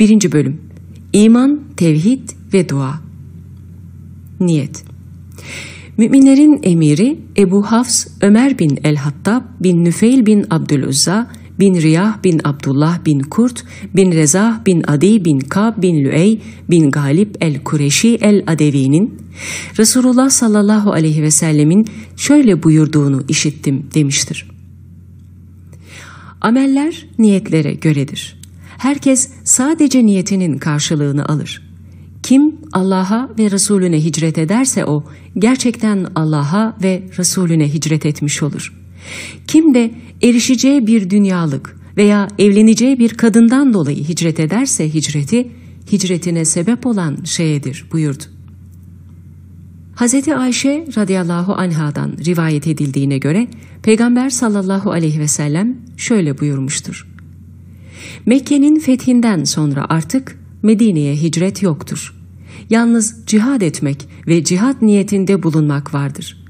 1. Bölüm İman, Tevhid ve Dua Niyet Müminlerin emiri Ebu Hafs Ömer bin El-Hattab bin Nüfeil bin Abdülüzza bin Riyah bin Abdullah bin Kurt bin Rezah bin Adi bin Kab bin Lüey bin Galip el-Kureşi el-Adevi'nin Resulullah sallallahu aleyhi ve sellemin şöyle buyurduğunu işittim demiştir. Ameller niyetlere göredir herkes sadece niyetinin karşılığını alır. Kim Allah'a ve Resulüne hicret ederse o, gerçekten Allah'a ve Resulüne hicret etmiş olur. Kim de erişeceği bir dünyalık veya evleneceği bir kadından dolayı hicret ederse hicreti, hicretine sebep olan şeyedir buyurdu. Hz. Ayşe radıyallahu anhadan rivayet edildiğine göre Peygamber sallallahu aleyhi ve sellem şöyle buyurmuştur. Mekke'nin fethinden sonra artık Medine'ye hicret yoktur. Yalnız cihad etmek ve cihad niyetinde bulunmak vardır.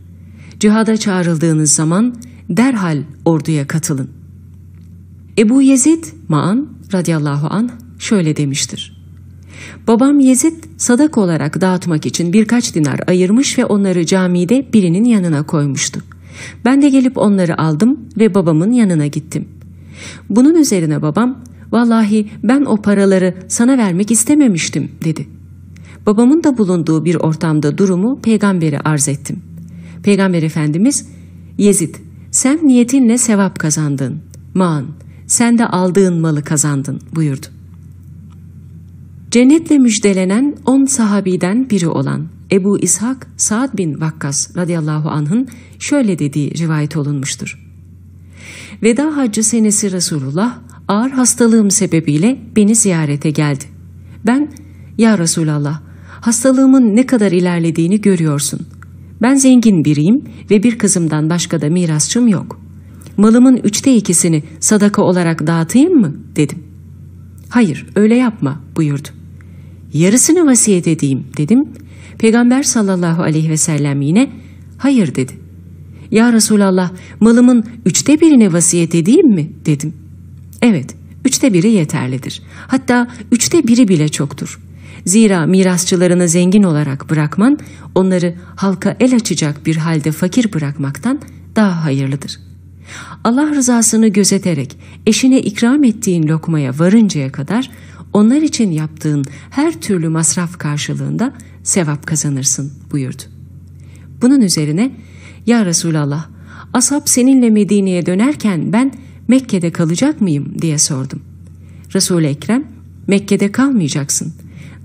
Cihada çağrıldığınız zaman derhal orduya katılın. Ebu Yezid Ma'an radıyallahu an şöyle demiştir. Babam Yezid sadak olarak dağıtmak için birkaç dinar ayırmış ve onları camide birinin yanına koymuştu. Ben de gelip onları aldım ve babamın yanına gittim. Bunun üzerine babam, vallahi ben o paraları sana vermek istememiştim dedi. Babamın da bulunduğu bir ortamda durumu peygambere arz ettim. Peygamber Efendimiz, Yezid sen niyetinle sevap kazandın, maan sen de aldığın malı kazandın buyurdu. Cennetle müjdelenen on sahabiden biri olan Ebu İshak Saad bin Vakkas radıyallahu anh'ın şöyle dediği rivayet olunmuştur. Veda haccı senesi Resulullah ağır hastalığım sebebiyle beni ziyarete geldi. Ben, ya Resulallah hastalığımın ne kadar ilerlediğini görüyorsun. Ben zengin biriyim ve bir kızımdan başka da mirasçım yok. Malımın üçte ikisini sadaka olarak dağıtayım mı dedim. Hayır öyle yapma buyurdu. Yarısını vasiyet edeyim dedim. Peygamber sallallahu aleyhi ve sellem yine hayır dedi. Ya Resulallah malımın üçte birine vasiyet edeyim mi dedim. Evet üçte biri yeterlidir. Hatta üçte biri bile çoktur. Zira mirasçılarını zengin olarak bırakman onları halka el açacak bir halde fakir bırakmaktan daha hayırlıdır. Allah rızasını gözeterek eşine ikram ettiğin lokmaya varıncaya kadar onlar için yaptığın her türlü masraf karşılığında sevap kazanırsın buyurdu. Bunun üzerine ya Resulallah ashab seninle Medine'ye dönerken ben Mekke'de kalacak mıyım diye sordum. Resul-i Ekrem Mekke'de kalmayacaksın.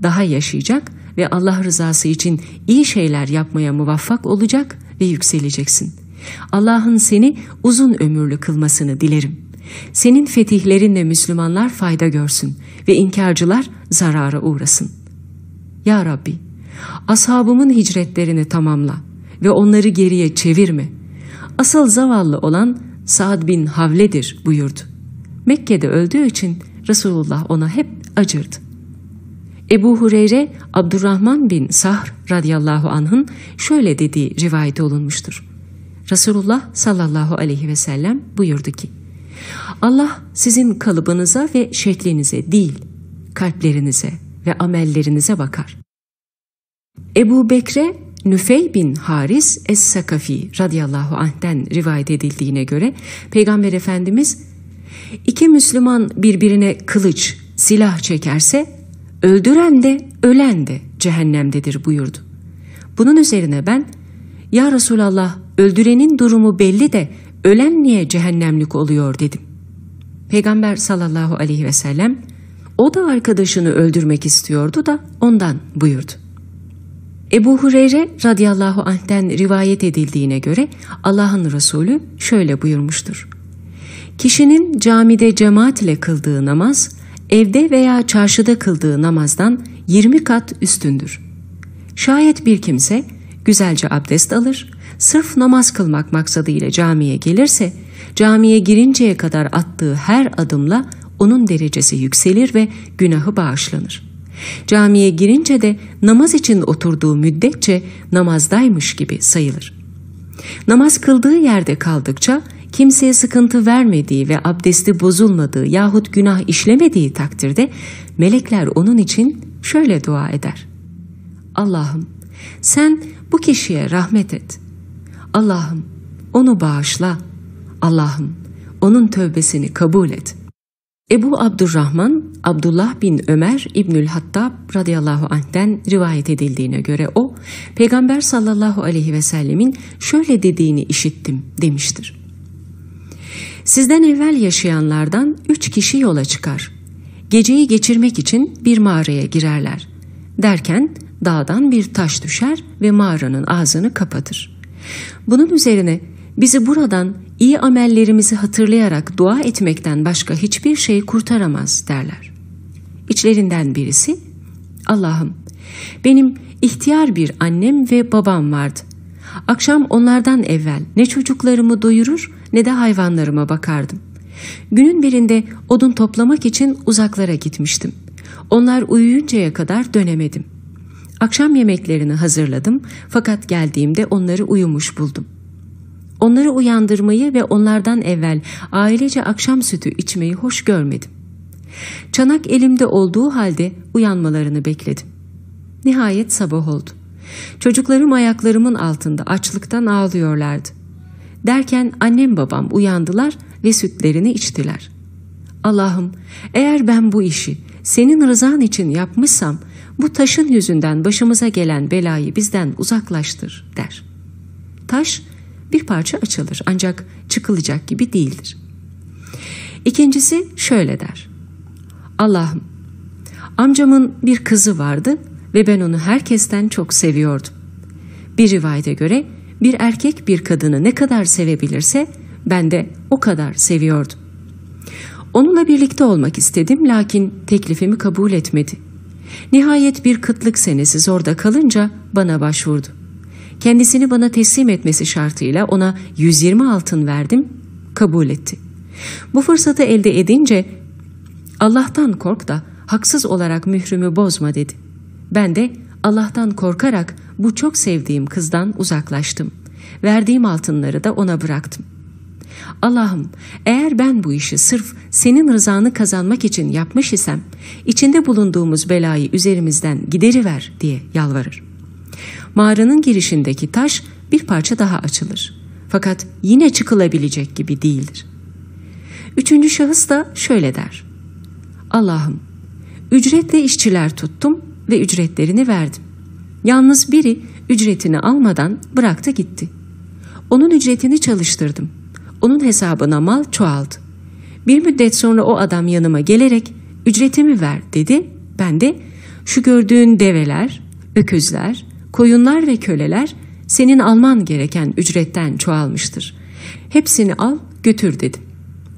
Daha yaşayacak ve Allah rızası için iyi şeyler yapmaya muvaffak olacak ve yükseleceksin. Allah'ın seni uzun ömürlü kılmasını dilerim. Senin fetihlerinle Müslümanlar fayda görsün ve inkarcılar zarara uğrasın. Ya Rabbi, ashabımın hicretlerini tamamla.'' ve onları geriye çevirme. Asıl zavallı olan Saad bin Havle'dir buyurdu. Mekke'de öldüğü için Resulullah ona hep acırdı. Ebu Hureyre Abdurrahman bin Sahr radıyallahu anh'ın şöyle dediği rivayet olunmuştur. Resulullah sallallahu aleyhi ve sellem buyurdu ki Allah sizin kalıbınıza ve şeklinize değil kalplerinize ve amellerinize bakar. Ebu Bekre Nüfey bin Haris Es-Sakafi radıyallahu anh'den rivayet edildiğine göre Peygamber Efendimiz iki Müslüman birbirine kılıç, silah çekerse öldüren de ölen de cehennemdedir buyurdu. Bunun üzerine ben ya Resulallah öldürenin durumu belli de ölen niye cehennemlik oluyor dedim. Peygamber sallallahu aleyhi ve sellem o da arkadaşını öldürmek istiyordu da ondan buyurdu. Ebu Hureyre radıyallahu anh'ten rivayet edildiğine göre Allah'ın Resulü şöyle buyurmuştur. Kişinin camide cemaatle kıldığı namaz, evde veya çarşıda kıldığı namazdan 20 kat üstündür. Şayet bir kimse güzelce abdest alır, sırf namaz kılmak maksadıyla camiye gelirse, camiye girinceye kadar attığı her adımla onun derecesi yükselir ve günahı bağışlanır.'' Camiye girince de namaz için oturduğu müddetçe namazdaymış gibi sayılır. Namaz kıldığı yerde kaldıkça kimseye sıkıntı vermediği ve abdesti bozulmadığı yahut günah işlemediği takdirde melekler onun için şöyle dua eder. Allah'ım sen bu kişiye rahmet et. Allah'ım onu bağışla. Allah'ım onun tövbesini kabul et.'' Ebu Abdurrahman Abdullah bin Ömer İbnül Hattab radıyallahu anh'den rivayet edildiğine göre o Peygamber sallallahu aleyhi ve sellemin şöyle dediğini işittim demiştir. Sizden evvel yaşayanlardan üç kişi yola çıkar. Geceyi geçirmek için bir mağaraya girerler. Derken dağdan bir taş düşer ve mağaranın ağzını kapatır. Bunun üzerine bizi buradan İyi amellerimizi hatırlayarak dua etmekten başka hiçbir şey kurtaramaz derler. İçlerinden birisi, Allah'ım benim ihtiyar bir annem ve babam vardı. Akşam onlardan evvel ne çocuklarımı doyurur ne de hayvanlarıma bakardım. Günün birinde odun toplamak için uzaklara gitmiştim. Onlar uyuyuncaya kadar dönemedim. Akşam yemeklerini hazırladım fakat geldiğimde onları uyumuş buldum.'' Onları uyandırmayı ve onlardan evvel ailece akşam sütü içmeyi hoş görmedim. Çanak elimde olduğu halde uyanmalarını bekledim. Nihayet sabah oldu. Çocuklarım ayaklarımın altında açlıktan ağlıyorlardı. Derken annem babam uyandılar ve sütlerini içtiler. Allah'ım eğer ben bu işi senin rızan için yapmışsam bu taşın yüzünden başımıza gelen belayı bizden uzaklaştır der. Taş bir parça açılır ancak çıkılacak gibi değildir. İkincisi şöyle der. Allah'ım amcamın bir kızı vardı ve ben onu herkesten çok seviyordum. Bir rivayete göre bir erkek bir kadını ne kadar sevebilirse ben de o kadar seviyordum. Onunla birlikte olmak istedim lakin teklifimi kabul etmedi. Nihayet bir kıtlık senesi zorda kalınca bana başvurdu. Kendisini bana teslim etmesi şartıyla ona 120 altın verdim, kabul etti. Bu fırsatı elde edince Allah'tan kork da haksız olarak mührümü bozma dedi. Ben de Allah'tan korkarak bu çok sevdiğim kızdan uzaklaştım. Verdiğim altınları da ona bıraktım. Allah'ım eğer ben bu işi sırf senin rızanı kazanmak için yapmış isem içinde bulunduğumuz belayı üzerimizden gideriver diye yalvarır mağaranın girişindeki taş bir parça daha açılır. Fakat yine çıkılabilecek gibi değildir. Üçüncü şahıs da şöyle der. Allah'ım, ücretle işçiler tuttum ve ücretlerini verdim. Yalnız biri ücretini almadan bıraktı gitti. Onun ücretini çalıştırdım. Onun hesabına mal çoğaldı. Bir müddet sonra o adam yanıma gelerek ücretimi ver dedi. Ben de şu gördüğün develer, öküzler, koyunlar ve köleler senin alman gereken ücretten çoğalmıştır. Hepsini al götür dedim.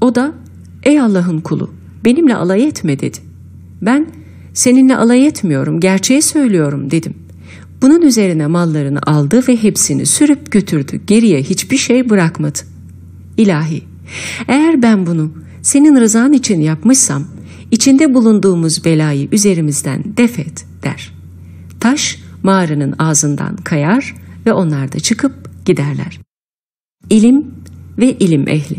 O da ey Allah'ın kulu benimle alay etme dedi. Ben seninle alay etmiyorum gerçeği söylüyorum dedim. Bunun üzerine mallarını aldı ve hepsini sürüp götürdü. Geriye hiçbir şey bırakmadı. İlahi, eğer ben bunu senin rızan için yapmışsam, içinde bulunduğumuz belayı üzerimizden defet der. Taş mağaranın ağzından kayar ve onlar da çıkıp giderler. İlim ve ilim ehli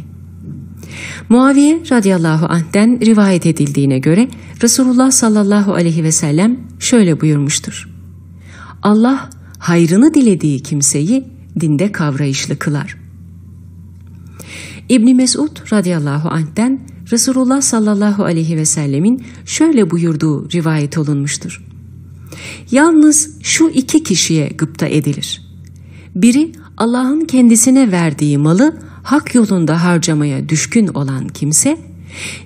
Muaviye radıyallahu anh'den rivayet edildiğine göre Resulullah sallallahu aleyhi ve sellem şöyle buyurmuştur. Allah hayrını dilediği kimseyi dinde kavrayışlı kılar. İbni Mesud radıyallahu anh'den Resulullah sallallahu aleyhi ve sellemin şöyle buyurduğu rivayet olunmuştur. Yalnız şu iki kişiye gıpta edilir. Biri Allah'ın kendisine verdiği malı hak yolunda harcamaya düşkün olan kimse,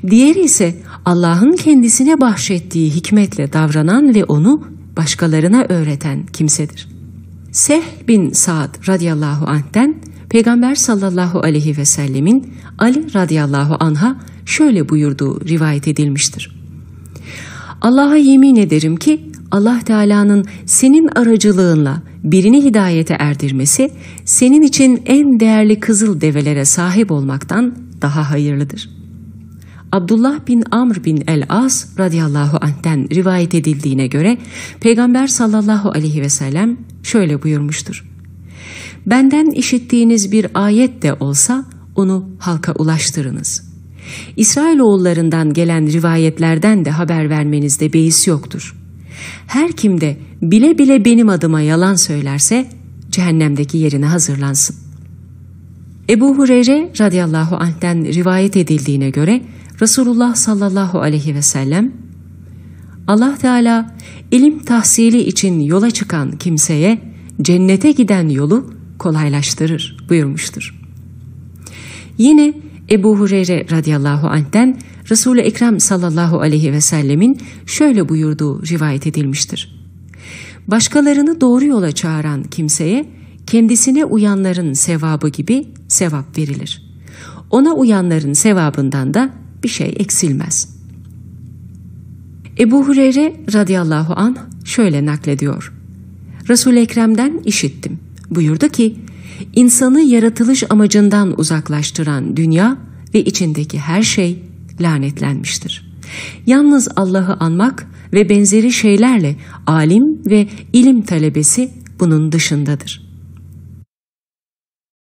diğeri ise Allah'ın kendisine bahşettiği hikmetle davranan ve onu başkalarına öğreten kimsedir. Seh bin Saad radıyallahu anh'ten Peygamber sallallahu aleyhi ve sellemin Ali radıyallahu anha şöyle buyurduğu rivayet edilmiştir. Allah'a yemin ederim ki Allah Teala'nın senin aracılığınla birini hidayete erdirmesi senin için en değerli kızıl develere sahip olmaktan daha hayırlıdır. Abdullah bin Amr bin el-As radıyallahu anh'ten rivayet edildiğine göre Peygamber sallallahu aleyhi ve sellem şöyle buyurmuştur. Benden işittiğiniz bir ayet de olsa onu halka ulaştırınız. İsrailoğullarından gelen rivayetlerden de haber vermenizde beis yoktur.'' Her kimde bile bile benim adıma yalan söylerse cehennemdeki yerine hazırlansın. Ebu Hureyre radıyallahu anh'ten rivayet edildiğine göre Resulullah sallallahu aleyhi ve sellem Allah Teala ilim tahsili için yola çıkan kimseye cennete giden yolu kolaylaştırır buyurmuştur. Yine Ebu Hureyre radıyallahu anh'den Resul-i Ekrem sallallahu aleyhi ve sellemin şöyle buyurduğu rivayet edilmiştir. Başkalarını doğru yola çağıran kimseye kendisine uyanların sevabı gibi sevap verilir. Ona uyanların sevabından da bir şey eksilmez. Ebu Hureyre radıyallahu anh şöyle naklediyor. Resul-i Ekrem'den işittim. Buyurdu ki, insanı yaratılış amacından uzaklaştıran dünya ve içindeki her şey lanetlenmiştir. Yalnız Allah'ı anmak ve benzeri şeylerle alim ve ilim talebesi bunun dışındadır.''